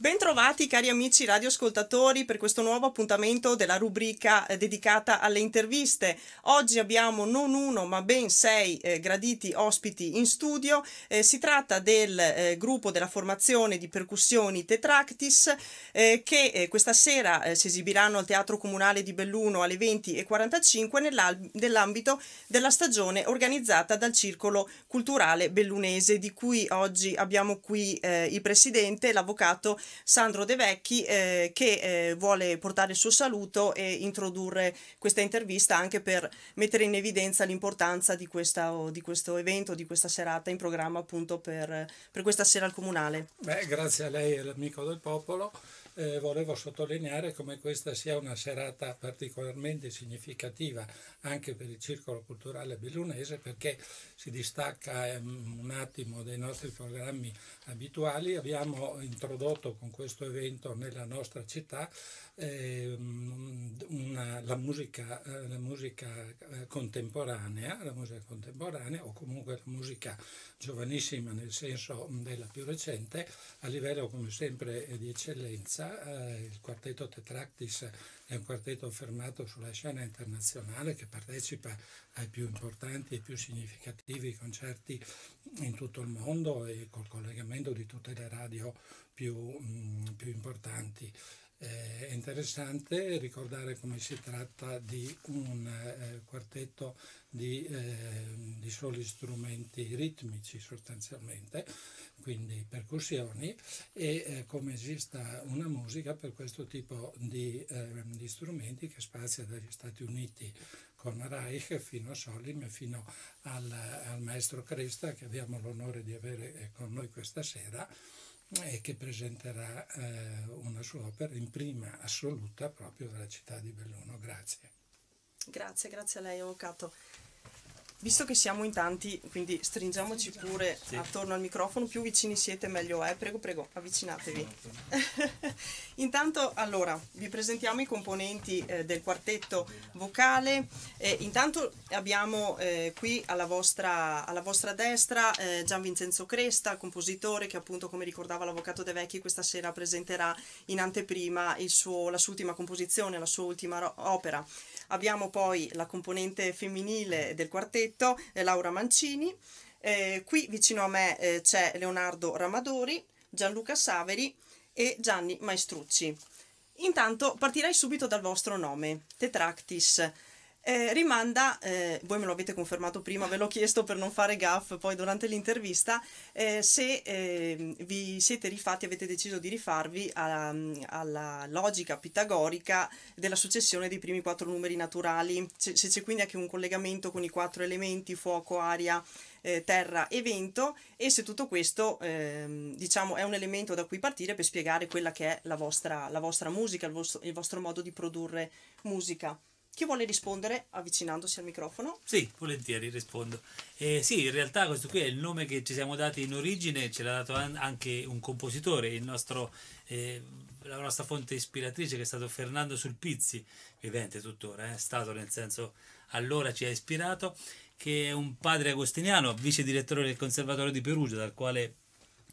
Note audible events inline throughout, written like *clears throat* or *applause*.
Bentrovati cari amici radioascoltatori per questo nuovo appuntamento della rubrica eh, dedicata alle interviste. Oggi abbiamo non uno ma ben sei eh, graditi ospiti in studio. Eh, si tratta del eh, gruppo della formazione di percussioni Tetractis eh, che questa sera si esibiranno al Teatro Comunale di Belluno alle 20.45 nell'ambito della stagione organizzata dal Circolo Culturale Bellunese di cui oggi abbiamo qui il presidente, l'avvocato Sandro De Vecchi eh, che eh, vuole portare il suo saluto e introdurre questa intervista anche per mettere in evidenza l'importanza di, questa, oh, di questo evento, di questa serata in programma appunto per, per questa sera al Comunale. Beh, grazie a lei e all'amico del popolo eh, volevo sottolineare come questa sia una serata particolarmente significativa anche per il circolo culturale bellunese perché si distacca ehm, un attimo dai nostri programmi abituali. Abbiamo introdotto con questo evento nella nostra città Ehm, una, la, musica, eh, la, musica, eh, contemporanea, la musica contemporanea o comunque la musica giovanissima nel senso della più recente, a livello come sempre eh, di eccellenza, eh, il quartetto Tetractis è un quartetto affermato sulla scena internazionale che partecipa ai più importanti e più significativi concerti in tutto il mondo e col collegamento di tutte le radio più, mh, mm, più importanti. Eh, è interessante ricordare come si tratta di un eh, quartetto di, eh, di, soli strumenti ritmici sostanzialmente, quindi percussioni, e eh, come esista una musica per questo tipo di, ehm, di strumenti che spazia dagli Stati Uniti con Reich fino a Solim e fino al, al maestro Cresta che abbiamo l'onore di avere eh, con noi questa sera e che presenterà eh, una sua opera in prima assoluta proprio dalla città di Belluno. Grazie. Grazie, grazie a lei, avvocato. Visto che siamo in tanti, quindi stringiamoci pure sì. attorno al microfono, più vicini siete meglio è, prego prego, avvicinatevi. *laughs* intanto allora vi presentiamo i componenti eh, del quartetto vocale, eh, intanto abbiamo eh, qui alla vostra, alla vostra destra eh, Gian Vincenzo Cresta, compositore che appunto come ricordava l'Avvocato De Vecchi questa sera presenterà in anteprima suo, la sua ultima composizione, la sua ultima opera. Abbiamo poi la componente femminile del quartetto, eh, Laura Mancini. Eh, qui vicino a me eh, c'è Leonardo Ramadori, Gianluca Saveri e Gianni Maestrucci. Intanto partirei subito dal vostro nome, Tetractis eh, rimanda, eh, voi me lo avete confermato prima, ve l'ho chiesto per non fare gaff poi durante l'intervista, eh, se ehm, vi siete rifatti, avete deciso di rifarvi a, mm, alla logica pitagorica della successione dei primi quattro numeri naturali, se, se c'è quindi anche un collegamento con i quattro elementi, fuoco, aria, eh, terra e vento e se tutto questo ehm, diciamo è un elemento da cui partire per spiegare quella che è la vostra, la vostra musica, il vostro, il vostro modo di produrre musica. Chi vuole rispondere avvicinandosi al microfono? Sì, volentieri rispondo. Eh, sì, in realtà questo qui è il nome che ci siamo dati in origine, ce l'ha dato an anche un compositore, nostro, eh, la nostra fonte ispiratrice che è stato Fernando Sulpizzi, vivente tuttora, eh, è eh, stato nel senso allora ci ha ispirato, che è un padre agostiniano, vice direttore del Conservatorio di Perugia, dal quale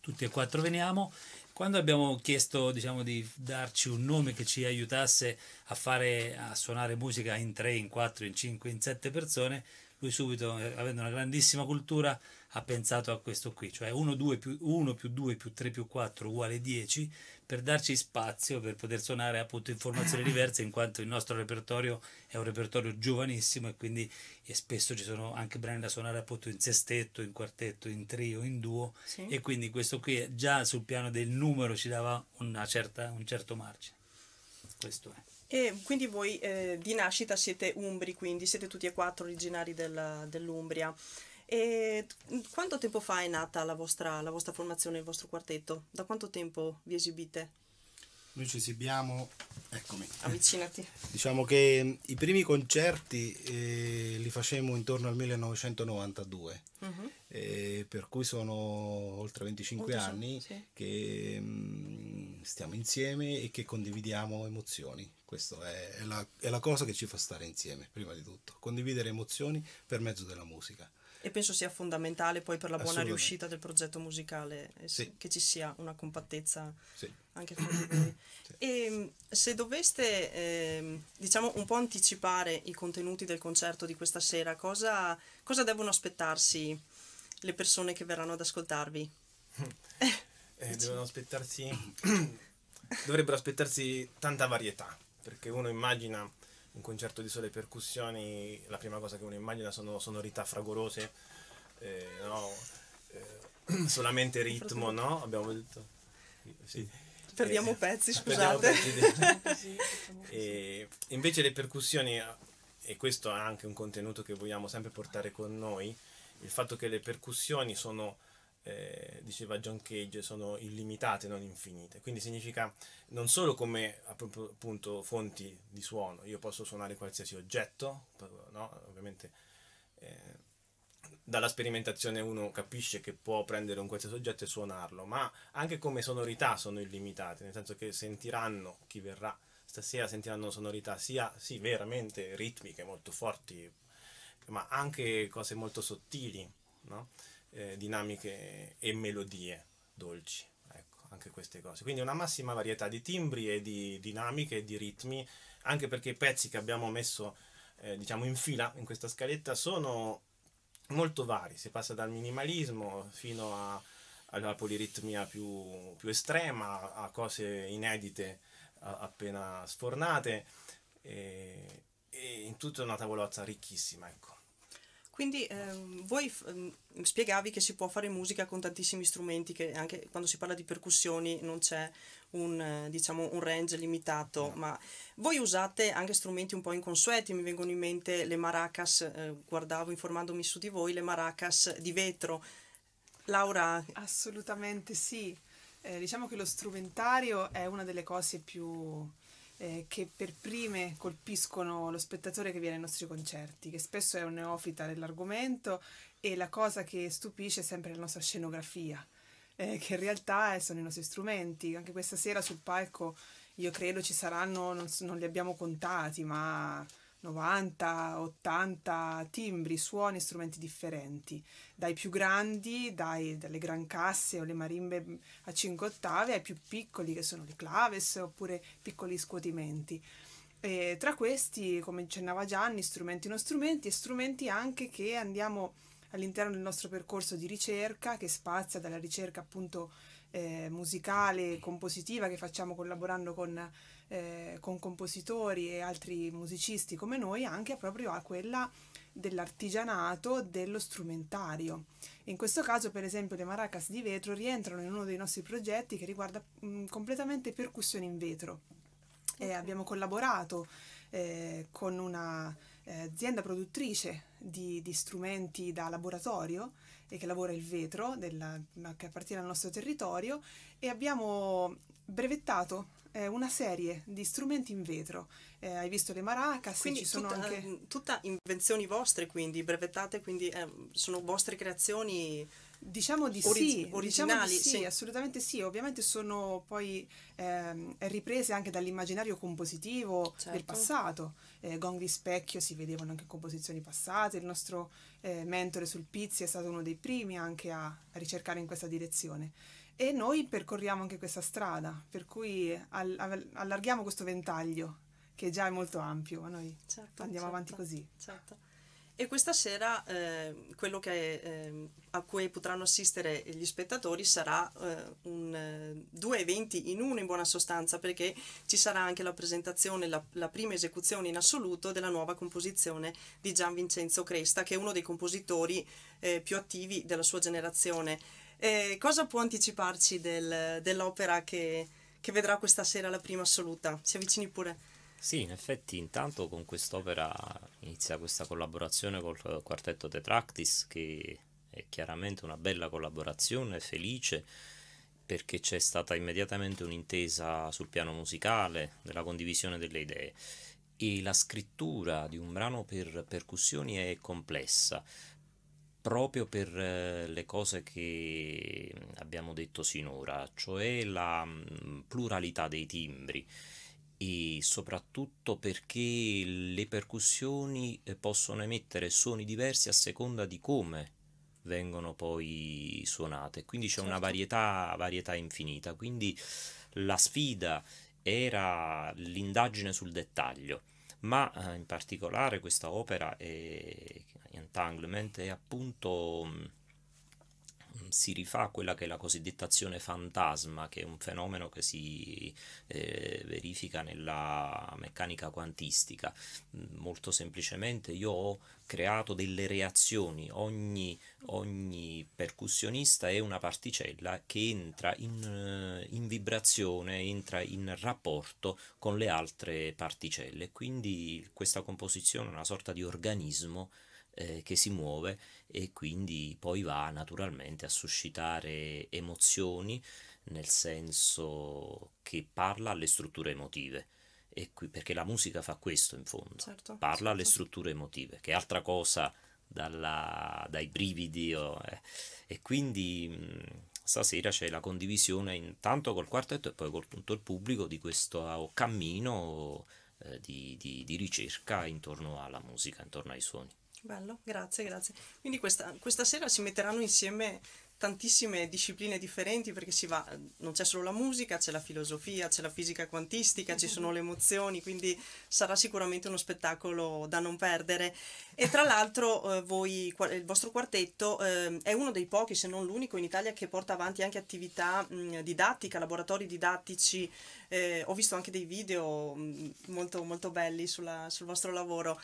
tutti e quattro veniamo quando abbiamo chiesto diciamo, di darci un nome che ci aiutasse a, fare, a suonare musica in 3, in 4, in 5, in 7 persone, lui subito, eh, avendo una grandissima cultura, ha pensato a questo qui, cioè 1, più 1 più 2 più 3 più 4 uguale 10, per darci spazio per poter suonare appunto informazioni *laughs* diverse, in quanto il nostro repertorio è un repertorio giovanissimo e quindi e spesso ci sono anche brani da suonare appunto in sestetto, in quartetto, in trio, in duo, sì. e quindi questo qui già sul piano del numero ci dava certa, un certo margine. Questo è. E quindi voi eh, di nascita siete umbri, quindi siete tutti e quattro originari della, dell'Umbria. E quanto tempo fa è nata la vostra, la vostra formazione, il vostro quartetto? Da quanto tempo vi esibite? Noi ci esibiamo, eccomi. Eh, Avvicinati. Diciamo che mm, i primi concerti eh, li facemmo intorno al 1992, uh-huh. Mhm. eh, per cui sono oltre 25 Molto anni sì. che mh, mm, stiamo insieme e che condividiamo emozioni. Questa è, è, la, è la cosa che ci fa stare insieme, prima di tutto, condividere emozioni per mezzo della musica e penso sia fondamentale poi per la buona riuscita del progetto musicale eh, sì. che ci sia una compattezza sì. anche con voi. Sì. E ehm, se doveste eh, diciamo un po' anticipare i contenuti del concerto di questa sera, cosa, cosa devono aspettarsi le persone che verranno ad ascoltarvi? eh, *laughs* devono aspettarsi *clears throat* dovrebbero aspettarsi tanta varietà perché uno immagina un concerto di sole percussioni, la prima cosa che uno immagina sono sonorità fragorose, eh, no? eh, *clears throat* solamente ritmo, no? Abbiamo detto. Sì. Perdiamo eh, pezzi, scusate. Perdiamo pezzi. e invece le percussioni, e questo è anche un contenuto che vogliamo sempre portare con noi, il fatto che le percussioni sono eh, diceva John Cage, sono illimitate, non infinite. Quindi significa non solo come appunto fonti di suono, io posso suonare qualsiasi oggetto, no? ovviamente eh, dalla sperimentazione uno capisce che può prendere un qualsiasi oggetto e suonarlo, ma anche come sonorità sono illimitate, nel senso che sentiranno chi verrà stasera, sentiranno sonorità sia sì, veramente ritmiche molto forti, ma anche cose molto sottili, no? eh, dinamiche e melodie dolci, ecco, anche queste cose. Quindi una massima varietà di timbri e di dinamiche e di ritmi, anche perché i pezzi che abbiamo messo eh, diciamo in fila in questa scaletta sono molto vari, si passa dal minimalismo fino a, alla poliritmia più, più, estrema, a cose inedite a, appena sfornate, e, e in tutta una tavolozza ricchissima, ecco. Quindi ehm, voi ehm, spiegavi che si può fare musica con tantissimi strumenti, che anche quando si parla di percussioni non c'è un, eh, diciamo, un range limitato, no. ma voi usate anche strumenti un po' inconsueti, mi vengono in mente le maracas, eh, guardavo informandomi su di voi, le maracas di vetro. Laura? Assolutamente sì, eh, diciamo che lo strumentario è una delle cose più eh, che per prime colpiscono lo spettatore che viene ai nostri concerti, che spesso è un neofita dell'argomento e la cosa che stupisce è sempre la nostra scenografia, eh, che in realtà eh, sono i nostri strumenti. Anche questa sera sul palco io credo ci saranno, non, non li abbiamo contati, ma 90, 80 timbri, suoni strumenti differenti, dai più grandi, dai, dalle gran casse o le marimbe a 5 ottave, ai più piccoli che sono le claves oppure piccoli scuotimenti. E tra questi, come accennava Gianni, strumenti non strumenti e strumenti anche che andiamo all'interno del nostro percorso di ricerca che spazia dalla ricerca appunto eh, musicale, compositiva che facciamo collaborando con eh, con compositori e altri musicisti come noi anche proprio a quella dell'artigianato dello strumentario. In questo caso, per esempio, le maracas di vetro rientrano in uno dei nostri progetti che riguarda mh, mm, completamente percussioni in vetro. Okay. abbiamo collaborato eh, con un'azienda eh, produttrice di, di, strumenti da laboratorio e che lavora il vetro, della, che appartiene al nostro territorio, e abbiamo brevettato eh, una serie di strumenti in vetro. Eh, hai visto le maracas, quindi ci sono tutta, anche... Mm, tutta invenzioni vostre, quindi brevettate, quindi eh, sono vostre creazioni... Diciamo di Ori- sì, originali, diciamo di sì, sì, assolutamente sì. Ovviamente sono poi ehm, riprese anche dall'immaginario compositivo certo. del passato. Eh, gong di specchio si vedevano anche composizioni passate. Il nostro eh, mentore sul Pizzi è stato uno dei primi anche a ricercare in questa direzione. E noi percorriamo anche questa strada, per cui allarghiamo questo ventaglio che già è molto ampio, ma noi certo, andiamo certo, avanti così. Certo. E questa sera eh, quello che, eh, a cui potranno assistere gli spettatori sarà eh, un, eh, due eventi in uno in buona sostanza perché ci sarà anche la presentazione, la, la, prima esecuzione in assoluto della nuova composizione di Gian Vincenzo Cresta che è uno dei compositori eh, più attivi della sua generazione. Eh, cosa può anticiparci del, dell'opera che, che vedrà questa sera la prima assoluta? Si avvicini pure. Sì, in effetti intanto con quest'opera inizia questa collaborazione col quartetto Tetractis che è chiaramente una bella collaborazione, felice perché c'è stata immediatamente un'intesa sul piano musicale, della condivisione delle idee e la scrittura di un brano per percussioni è complessa, proprio per eh, le cose che mm, abbiamo detto sinora, cioè la mm, pluralità dei timbri e soprattutto perché le percussioni eh, possono emettere suoni diversi a seconda di come vengono poi suonate, quindi c'è certo. una varietà, varietà infinita, quindi la sfida era l'indagine sul dettaglio ma eh, in particolare questa opera è, Entanglement è appunto mm, Mm, si rifà quella che è la cosiddetta azione fantasma, che è un fenomeno che si eh, verifica nella meccanica quantistica. Mm, molto semplicemente io ho creato delle reazioni, ogni, ogni percussionista è una particella che entra in, eh, in, vibrazione, entra in rapporto con le altre particelle, quindi questa composizione è una sorta di organismo eh, che si muove e quindi poi va naturalmente a suscitare emozioni nel senso che parla alle strutture emotive. Qui, perché la musica fa questo in fondo, certo, parla certo. alle strutture emotive, che è altra cosa dalla, dai brividi. Oh, eh. E quindi mh, stasera c'è la condivisione intanto col quartetto e poi con tutto il pubblico di questo eh, cammino eh, di, di, di ricerca intorno alla musica, intorno ai suoni bello, grazie, grazie. Quindi questa, questa sera si metteranno insieme tantissime discipline differenti perché si va, non c'è solo la musica, c'è la filosofia, c'è la fisica quantistica, ci mhm. sono le emozioni, quindi sarà sicuramente uno spettacolo da non perdere. E tra l'altro eh, voi, il vostro quartetto eh, è uno dei pochi, se non l'unico in Italia, che porta avanti anche attività mh, mm, didattica, laboratori didattici, eh, ho visto anche dei video mh, mm, molto, molto belli sulla, sul vostro lavoro.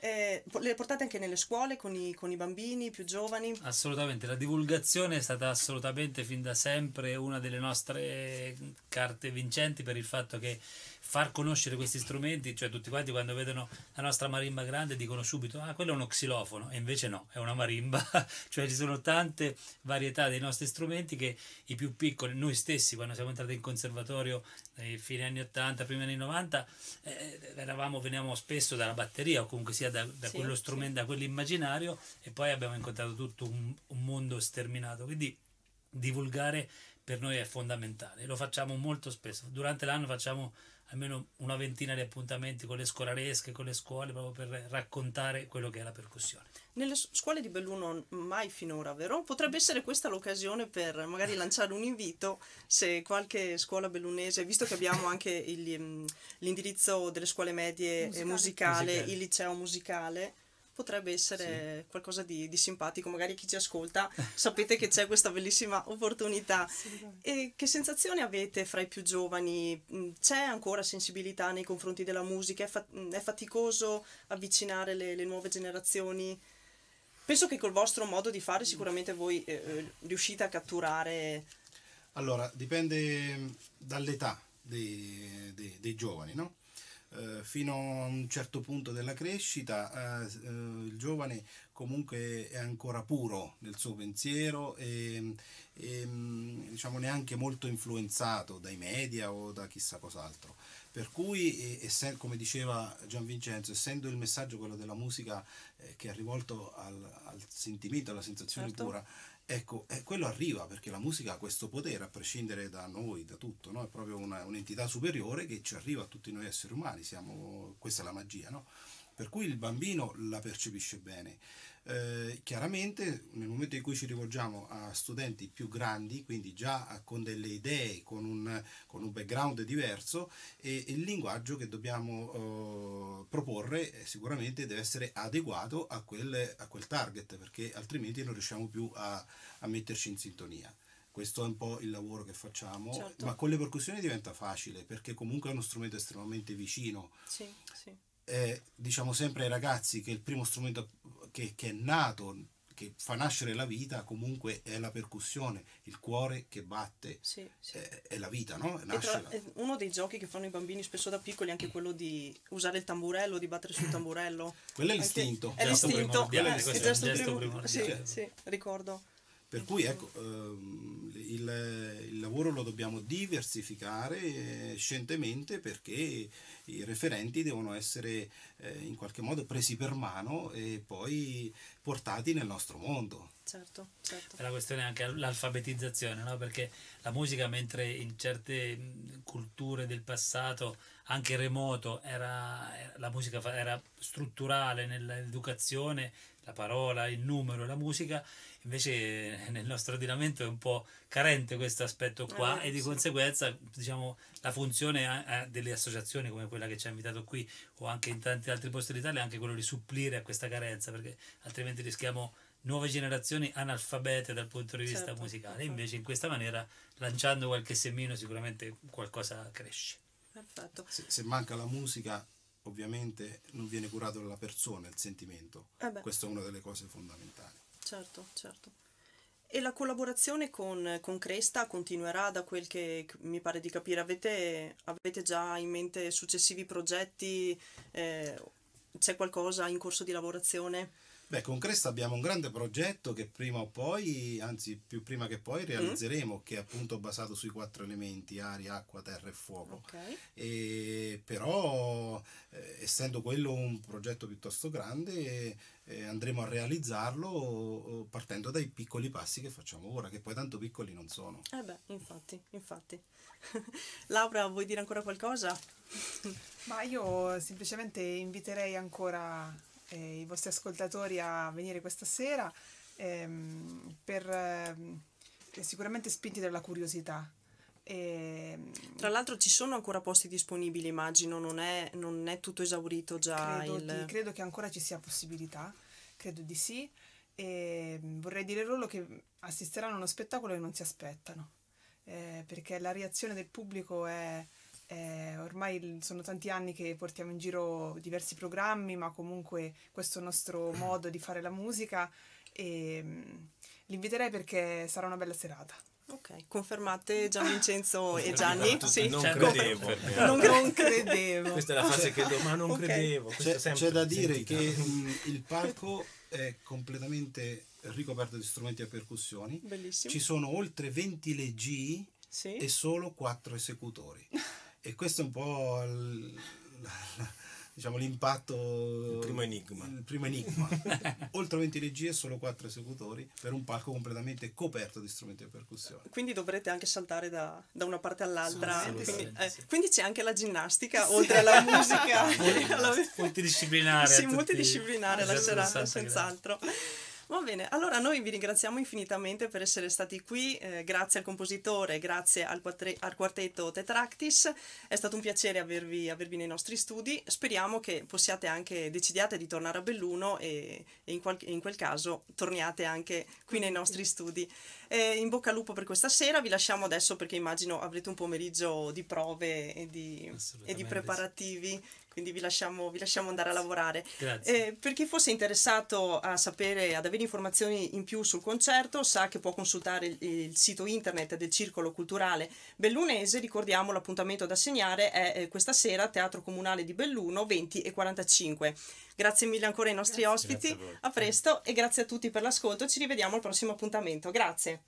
Eh, le portate anche nelle scuole con i, con i, bambini più giovani? Assolutamente, la divulgazione è stata assolutamente fin da sempre una delle nostre carte vincenti per il fatto che far conoscere questi strumenti, cioè tutti quanti quando vedono la nostra marimba grande dicono subito ah quello è uno xilofono e invece no, è una marimba, *laughs* cioè ci sono tante varietà dei nostri strumenti che i più piccoli, noi stessi quando siamo entrati in conservatorio nei fine anni 80, primi anni 90 eh, eravamo, veniamo spesso dalla batteria o comunque sia da, da sì, quello strumento, sì. da quell'immaginario e poi abbiamo incontrato tutto un, un mondo sterminato, quindi divulgare per noi è fondamentale, lo facciamo molto spesso, durante l'anno facciamo almeno una ventina di appuntamenti con le scolaresche, con le scuole, proprio per raccontare quello che è la percussione. Nelle scuole di Belluno mai finora, vero? Potrebbe essere questa l'occasione per magari lanciare un invito se qualche scuola bellunese, visto che abbiamo *laughs* anche il, mm, l'indirizzo delle scuole medie musicale, musicale, musicale. il liceo musicale, potrebbe essere sì. qualcosa di, di, simpatico, magari chi ci ascolta *laughs* sapete che c'è questa bellissima opportunità. E che sensazione avete fra i più giovani? Mm, c'è ancora sensibilità nei confronti della musica? È, fa- mm, è faticoso avvicinare le, le nuove generazioni? Penso che col vostro modo di fare mm. sicuramente voi eh, eh, riuscite a catturare... Allora, dipende dall'età dei, dei, dei giovani, no? Eh, fino a un certo punto della crescita eh, eh, il giovane comunque è ancora puro nel suo pensiero e, e mm, diciamo neanche molto influenzato dai media o da chissà cos'altro. Per cui, essendo, come diceva Gian Vincenzo, essendo il messaggio quello della musica eh, che è rivolto al, al sentimento, alla sensazione certo. pura, Ecco, eh, quello arriva perché la musica ha questo potere, a prescindere da noi, da tutto, no? è proprio una, un'entità superiore che ci arriva a tutti noi esseri umani, siamo, questa è la magia, no? per cui il bambino la percepisce bene. Eh, chiaramente nel momento in cui ci rivolgiamo a studenti più grandi, quindi già con delle idee, con un, con un background diverso, e, il linguaggio che dobbiamo eh, proporre eh, sicuramente deve essere adeguato a quel, a quel, target, perché altrimenti non riusciamo più a, a metterci in sintonia questo è un po' il lavoro che facciamo, certo. ma con le percussioni diventa facile perché comunque è uno strumento estremamente vicino. Sì, sì eh, diciamo sempre ai ragazzi che il primo strumento che, che, è nato, che fa nascere la vita, comunque è la percussione, il cuore che batte sì, sì. È, è, la vita, no? Tra, la... uno dei giochi che fanno i bambini spesso da piccoli è anche quello di usare il tamburello, di battere sul tamburello. Quello è l'istinto. Anche, è l'istinto, è l'istinto, gesto primordiale, eh, gesto primordiale. Sì, sì, ricordo. Per cui ecco, ehm, il, il, lavoro lo dobbiamo diversificare eh, scientemente perché i referenti devono essere eh, in qualche modo presi per mano e poi portati nel nostro mondo. Certo, certo. La questione è anche l'alfabetizzazione, no? perché la musica mentre in certe mm, culture del passato, anche remoto, era, la musica era strutturale nell'educazione, la parola, il numero, la musica, invece *laughs* nel nostro ordinamento è un po' carente questo aspetto qua eh, e di sì. conseguenza diciamo, la funzione delle associazioni come quella che ci ha invitato qui o anche in tanti altri posti d'Italia è anche quello di supplire a questa carenza perché altrimenti rischiamo nuove generazioni analfabete dal punto di vista certo, musicale, invece in questa maniera lanciando qualche semino sicuramente qualcosa cresce. Perfetto. se, se manca la musica ovviamente non viene curato dalla persona il sentimento. Eh Questa è una delle cose fondamentali. Certo, certo. E la collaborazione con, con, Cresta continuerà da quel che mi pare di capire. Avete, avete già in mente successivi progetti? Eh, c'è qualcosa in corso di lavorazione? Beh, con Cresta abbiamo un grande progetto che prima o poi, anzi più prima che poi, mm. realizzeremo, mm. che è appunto basato sui quattro elementi, aria, acqua, terra e fuoco. Okay. E, però, eh, essendo quello un progetto piuttosto grande, eh, andremo a realizzarlo eh, partendo dai piccoli passi che facciamo ora, che poi tanto piccoli non sono. Eh beh, infatti, infatti. *laughs* Laura, vuoi dire ancora qualcosa? Ma io semplicemente inviterei ancora eh, i vostri ascoltatori a venire questa sera ehm, per, ehm, sicuramente spinti dalla curiosità. E... Ehm, Tra l'altro ci sono ancora posti disponibili, immagino, non è, non è tutto esaurito già. Credo, il... di, credo che ancora ci sia possibilità, credo di sì. E ehm, vorrei dire loro che assisteranno a uno spettacolo che non si aspettano, eh, perché la reazione del pubblico è eh, ormai sono tanti anni che portiamo in giro diversi programmi, ma comunque questo nostro *clears throat* modo di fare la musica e ehm, mh, l'inviterei perché sarà una bella serata. Ok, confermate Gian Vincenzo *laughs* e Gianni? Sì, non certo. credevo. Non, non, credevo. Questa è la fase che do, ma non okay. credevo. C'è, c'è, da dire sentita. che *laughs* mh, mm, il palco è completamente ricoperto di strumenti a percussioni. Bellissimo. Ci sono oltre 20 leggi sì. e solo 4 esecutori. *laughs* E questo è un po' il, *laughs* diciamo, l'impatto. Il primo enigma. Il primo enigma. *laughs* Oltre 20 regie e solo 4 esecutori per un palco completamente coperto di strumenti di percussione. Quindi dovrete anche saltare da, da una parte all'altra. Sì, quindi, eh, quindi, c'è anche la ginnastica, sì. oltre alla *laughs* musica. Multidisciplinare. Sì, multidisciplinare la esatto, serata, esatto, senz'altro. Grazie. Va bene, allora noi vi ringraziamo infinitamente per essere stati qui, eh, grazie al compositore, grazie al, quattri- al, quartetto Tetractis, è stato un piacere avervi, avervi, nei nostri studi, speriamo che possiate anche, decidiate di tornare a Belluno e, e in, qual- in, quel caso torniate anche qui nei nostri studi. Eh, in bocca al lupo per questa sera, vi lasciamo adesso perché immagino avrete un pomeriggio di prove e di, e di preparativi quindi vi lasciamo, vi lasciamo andare a lavorare. Grazie. Eh, per chi fosse interessato a sapere, ad avere informazioni in più sul concerto, sa che può consultare il, il sito internet del Circolo Culturale Bellunese, ricordiamo l'appuntamento da segnare è eh, questa sera Teatro Comunale di Belluno 20 e 45. Grazie mille ancora ai nostri grazie. ospiti, grazie a, a presto e grazie a tutti per l'ascolto, ci rivediamo al prossimo appuntamento, grazie.